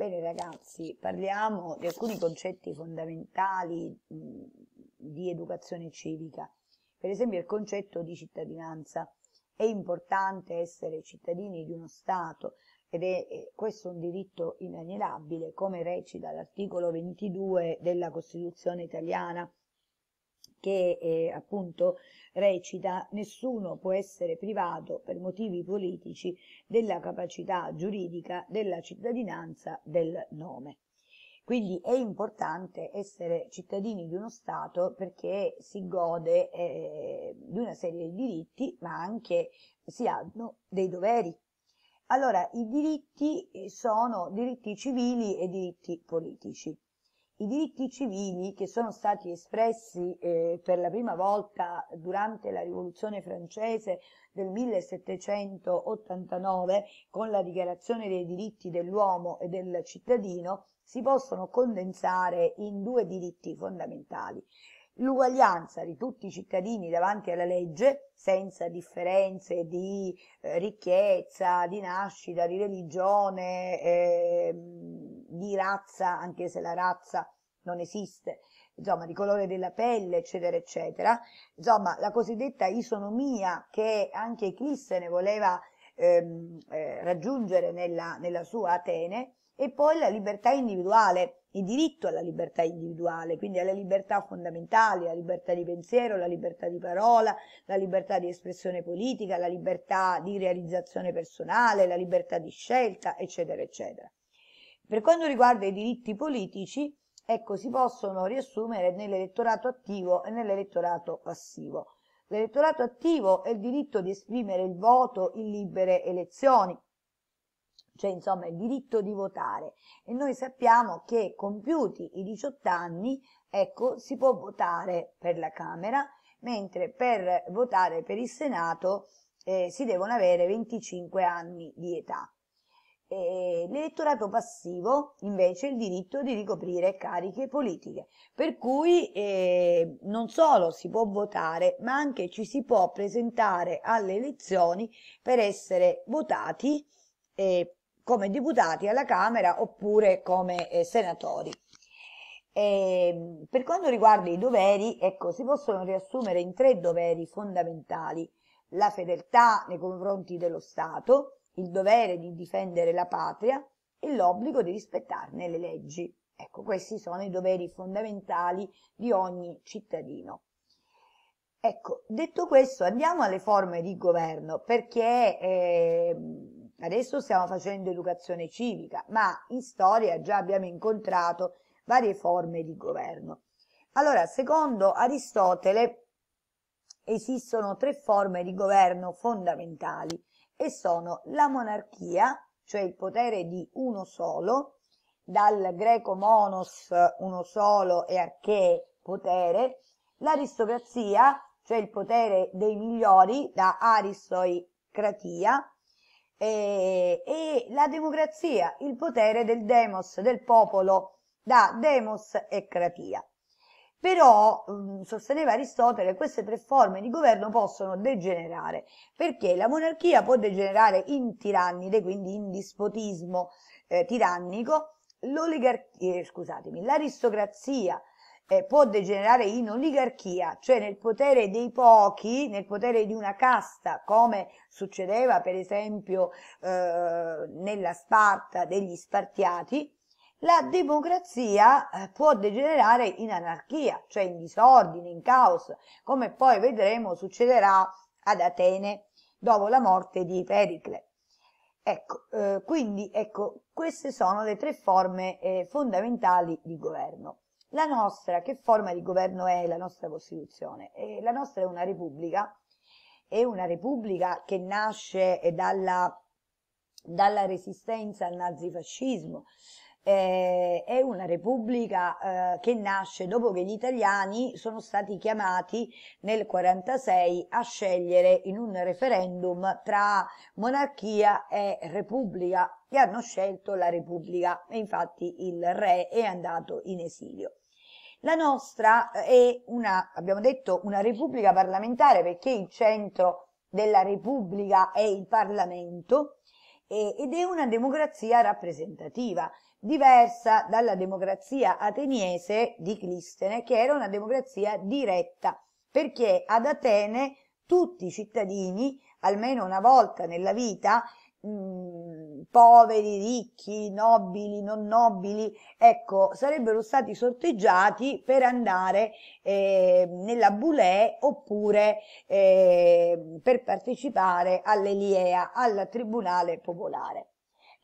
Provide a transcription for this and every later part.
Bene ragazzi, parliamo di alcuni concetti fondamentali di educazione civica, per esempio il concetto di cittadinanza. È importante essere cittadini di uno Stato ed è, eh, questo un diritto inalienabile, come recita l'articolo 22 della Costituzione italiana che eh, appunto recita nessuno può essere privato per motivi politici della capacità giuridica della cittadinanza del nome. Quindi è importante essere cittadini di uno Stato perché si gode eh, di una serie di diritti, ma anche si hanno dei doveri. Allora, i diritti eh, sono diritti civili e diritti politici. I diritti civili che sono stati espressi eh, per la prima volta durante la rivoluzione francese del 1789 con la dichiarazione dei diritti dell'uomo e del cittadino si possono condensare in due diritti fondamentali. L'uguaglianza di tutti i cittadini davanti alla legge, senza differenze di eh, ricchezza, di nascita, di religione, eh, di razza, anche se la razza non esiste, insomma, di colore della pelle, eccetera, eccetera. Insomma, la cosiddetta isonomia che anche Eclissene voleva ehm, eh, raggiungere nella, nella sua Atene, e poi la libertà individuale, il diritto alla libertà individuale, quindi alle libertà fondamentali, la libertà di pensiero, la libertà di parola, la libertà di espressione politica, la libertà di realizzazione personale, la libertà di scelta, eccetera, eccetera. Per quanto riguarda i diritti politici, ecco, si possono riassumere nell'elettorato attivo e nell'elettorato passivo. L'elettorato attivo è il diritto di esprimere il voto in libere elezioni, cioè insomma il diritto di votare. E noi sappiamo che compiuti i 18 anni, ecco, si può votare per la Camera, mentre per votare per il Senato eh, si devono avere 25 anni di età eh, l'elettorato passivo invece il diritto di ricoprire cariche politiche, per cui eh, non solo si può votare, ma anche ci si può presentare alle elezioni per essere votati eh, come deputati alla Camera oppure come eh, senatori. E, per quanto riguarda i doveri, ecco, si possono riassumere in tre doveri fondamentali: la fedeltà nei confronti dello Stato, il dovere di difendere la patria e l'obbligo di rispettarne le leggi. Ecco, questi sono i doveri fondamentali di ogni cittadino. Ecco, detto questo, andiamo alle forme di governo, perché eh, adesso stiamo facendo educazione civica, ma in storia già abbiamo incontrato varie forme di governo. Allora, secondo Aristotele esistono tre forme di governo fondamentali, e sono la monarchia, cioè il potere di uno solo, dal greco monos, uno solo, e archè, potere, l'aristocrazia, cioè il potere dei migliori, da aristoicratia, e, e, la democrazia, il potere del demos, del popolo, da demos e cratia. Però, mm, sosteneva Aristotele, queste tre forme di governo possono degenerare, perché la monarchia può degenerare in tirannide, quindi in dispotismo eh, tirannico, eh, scusatemi, l'aristocrazia eh, può degenerare in oligarchia, cioè nel potere dei pochi, nel potere di una casta, come succedeva per esempio eh, nella Sparta degli Spartiati, la democrazia eh, può degenerare in anarchia, cioè in disordine, in caos, come poi vedremo succederà ad Atene dopo la morte di Pericle. Ecco, eh, quindi ecco, queste sono le tre forme eh, fondamentali di governo. La nostra, che forma di governo è la nostra Costituzione? Eh, la nostra è una repubblica, è una repubblica che nasce dalla, dalla resistenza al nazifascismo, eh, è una repubblica eh, che nasce dopo che gli italiani sono stati chiamati nel 1946 a scegliere in un referendum tra monarchia e repubblica e hanno scelto la repubblica e infatti il re è andato in esilio. La nostra eh, è una, abbiamo detto, una repubblica parlamentare perché il centro della repubblica è il Parlamento ed è una democrazia rappresentativa diversa dalla democrazia ateniese di Clistene, che era una democrazia diretta, perché ad Atene tutti i cittadini, almeno una volta nella vita, mm, poveri, ricchi, nobili, non nobili, ecco, sarebbero stati sorteggiati per andare eh, nella Bulè oppure eh, per partecipare all'Eliea, al Tribunale Popolare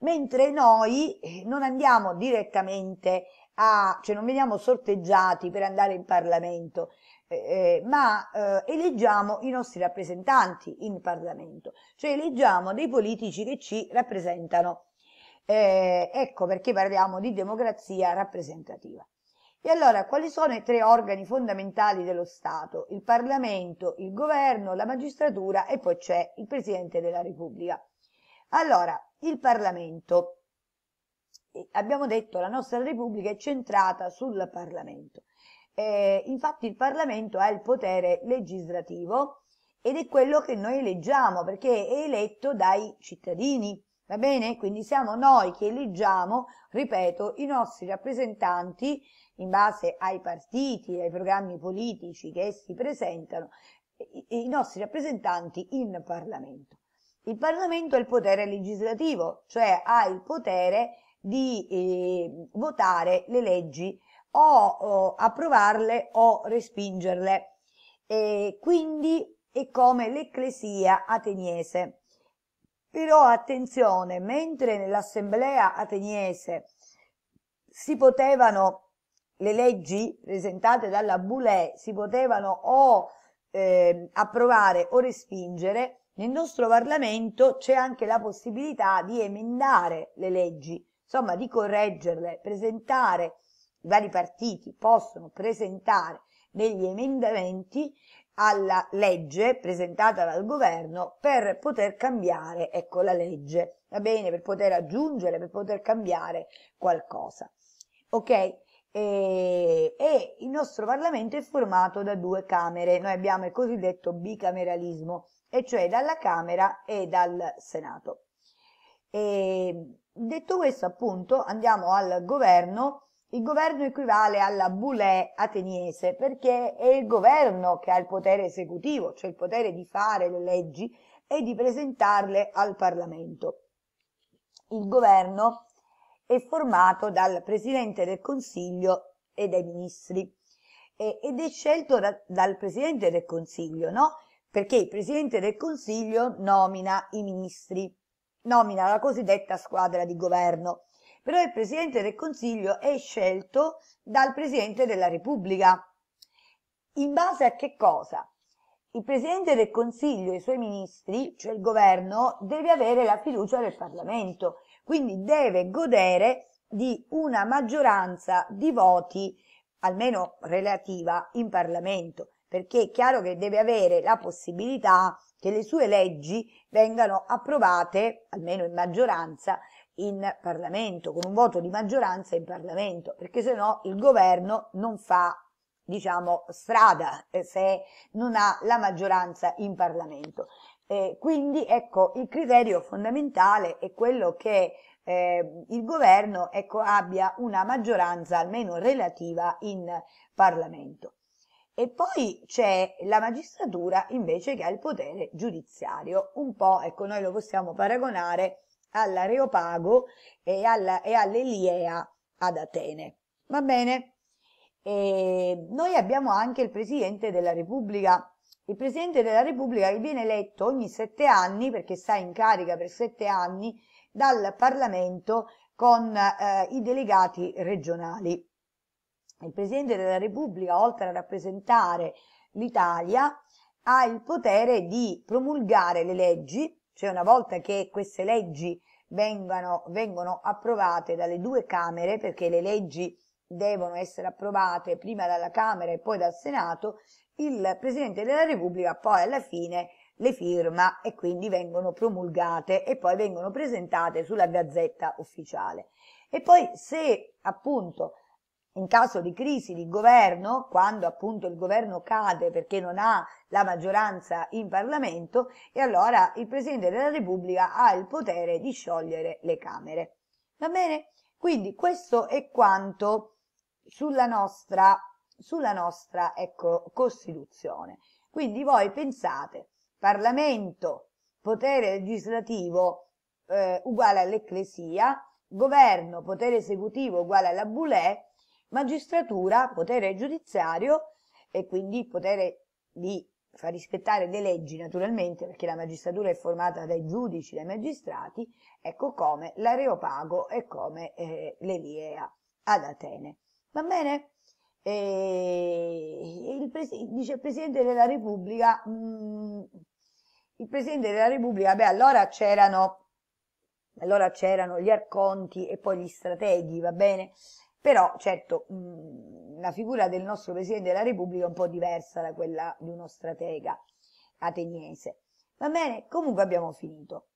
mentre noi eh, non andiamo direttamente a, cioè non veniamo sorteggiati per andare in Parlamento, eh, eh, ma eh, eleggiamo i nostri rappresentanti in Parlamento, cioè eleggiamo dei politici che ci rappresentano. Eh, ecco perché parliamo di democrazia rappresentativa. E allora, quali sono i tre organi fondamentali dello Stato? Il Parlamento, il Governo, la magistratura e poi c'è il Presidente della Repubblica. Allora, il Parlamento. Abbiamo detto che la nostra Repubblica è centrata sul Parlamento. Eh, infatti il Parlamento ha il potere legislativo ed è quello che noi eleggiamo perché è eletto dai cittadini, va bene? Quindi siamo noi che eleggiamo, ripeto, i nostri rappresentanti in base ai partiti, ai programmi politici che essi presentano, i nostri rappresentanti in Parlamento. Il Parlamento ha il potere legislativo, cioè ha il potere di eh, votare le leggi o, o approvarle o respingerle. E quindi è come l'ecclesia ateniese. Però attenzione, mentre nell'assemblea ateniese si potevano le leggi presentate dalla Boulè si potevano o eh, approvare o respingere, nel nostro Parlamento c'è anche la possibilità di emendare le leggi, insomma di correggerle, presentare, i vari partiti possono presentare degli emendamenti alla legge presentata dal governo per poter cambiare ecco, la legge, va bene, per poter aggiungere, per poter cambiare qualcosa. Ok? E, e il nostro Parlamento è formato da due camere, noi abbiamo il cosiddetto bicameralismo, e cioè dalla Camera e dal Senato. E detto questo, appunto, andiamo al governo. Il governo equivale alla bulè ateniese perché è il governo che ha il potere esecutivo, cioè il potere di fare le leggi e di presentarle al Parlamento. Il governo è formato dal Presidente del Consiglio e dai ministri ed è scelto da, dal Presidente del Consiglio, no? perché il Presidente del Consiglio nomina i ministri, nomina la cosiddetta squadra di governo, però il Presidente del Consiglio è scelto dal Presidente della Repubblica. In base a che cosa? Il Presidente del Consiglio e i suoi ministri, cioè il governo, deve avere la fiducia del Parlamento, quindi deve godere di una maggioranza di voti, almeno relativa, in Parlamento perché è chiaro che deve avere la possibilità che le sue leggi vengano approvate, almeno in maggioranza, in Parlamento, con un voto di maggioranza in Parlamento, perché se no il governo non fa diciamo, strada eh, se non ha la maggioranza in Parlamento. Eh, quindi ecco, il criterio fondamentale è quello che eh, il governo ecco, abbia una maggioranza almeno relativa in Parlamento. E poi c'è la magistratura invece che ha il potere giudiziario, un po', ecco, noi lo possiamo paragonare all'Areopago e, alla, e all'Eliea ad Atene. Va bene? E noi abbiamo anche il Presidente della Repubblica, il Presidente della Repubblica che viene eletto ogni sette anni, perché sta in carica per sette anni, dal Parlamento con eh, i delegati regionali il Presidente della Repubblica, oltre a rappresentare l'Italia, ha il potere di promulgare le leggi, cioè una volta che queste leggi vengano, vengono approvate dalle due Camere, perché le leggi devono essere approvate prima dalla Camera e poi dal Senato, il Presidente della Repubblica poi alla fine le firma e quindi vengono promulgate e poi vengono presentate sulla gazzetta ufficiale. E poi se appunto in caso di crisi di governo, quando appunto il governo cade perché non ha la maggioranza in Parlamento, e allora il Presidente della Repubblica ha il potere di sciogliere le Camere. Va bene? Quindi questo è quanto sulla nostra, sulla nostra ecco, Costituzione. Quindi voi pensate, Parlamento, potere legislativo eh, uguale all'ecclesia, governo, potere esecutivo uguale alla Boulè, magistratura, potere giudiziario e quindi potere di far rispettare le leggi naturalmente, perché la magistratura è formata dai giudici, dai magistrati, ecco come l'Areopago e come eh, l'Eliea ad Atene. Va bene? E il pres- dice il Presidente della Repubblica, mh, mm, il Presidente della Repubblica, beh allora c'erano, allora c'erano gli arconti e poi gli strateghi, va bene? Però, certo, mm, la figura del nostro Presidente della Repubblica è un po' diversa da quella di uno stratega ateniese. Va bene? Comunque abbiamo finito.